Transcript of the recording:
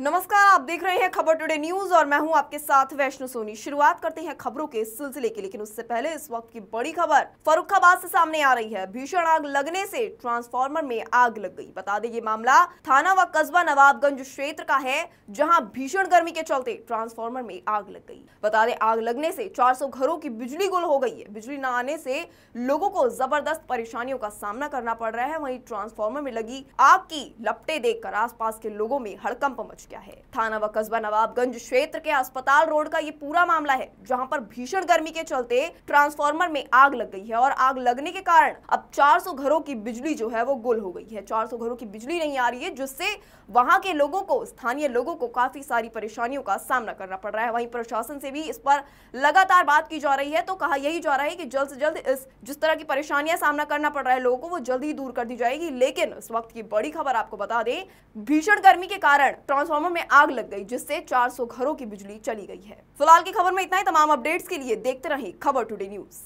नमस्कार आप देख रहे हैं खबर टुडे न्यूज और मैं हूं आपके साथ वैष्णो सोनी शुरुआत करते हैं खबरों के सिलसिले की लेकिन उससे पहले इस वक्त की बड़ी खबर फरुखाबाद से सामने आ रही है भीषण आग लगने से ट्रांसफार्मर में आग लग गई बता दें ये मामला थाना व कस्बा नवाबगंज क्षेत्र का है जहाँ भीषण गर्मी के चलते ट्रांसफार्मर में आग लग गई बता दें आग लगने से चार घरों की बिजली गुल हो गई है बिजली न आने से लोगों को जबरदस्त परेशानियों का सामना करना पड़ रहा है वही ट्रांसफार्मर में लगी आग की लपटे देखकर आस के लोगों में हड़कंप मच पहुंच गया है थाना व कस्बा नवाबगंज क्षेत्र के अस्पताल रोड का ये पूरा मामला है जहां पर भीषण गर्मी के चलते ट्रांसफार्मर में आग लग गई है और आग लगने के कारण अब 400 घरों की बिजली जो है वो गुल हो गई है 400 घरों की बिजली नहीं आ रही है जिससे वहां के लोगों को स्थानीय लोगों को काफी सारी परेशानियों का सामना करना पड़ रहा है वहीं प्रशासन से भी इस पर लगातार बात की जा रही है तो कहा यही जा रहा है कि जल्द से जल्द इस जिस तरह की परेशानियां सामना करना पड़ रहा है लोगों को वो जल्द ही दूर कर दी जाएगी लेकिन इस वक्त की बड़ी खबर आपको बता दें भीषण गर्मी के कारण ट्रांसफॉर्म ट्रांसफार्मर में आग लग गई जिससे 400 घरों की बिजली चली गई है फिलहाल की खबर में इतना ही तमाम अपडेट्स के लिए देखते रहें खबर टुडे न्यूज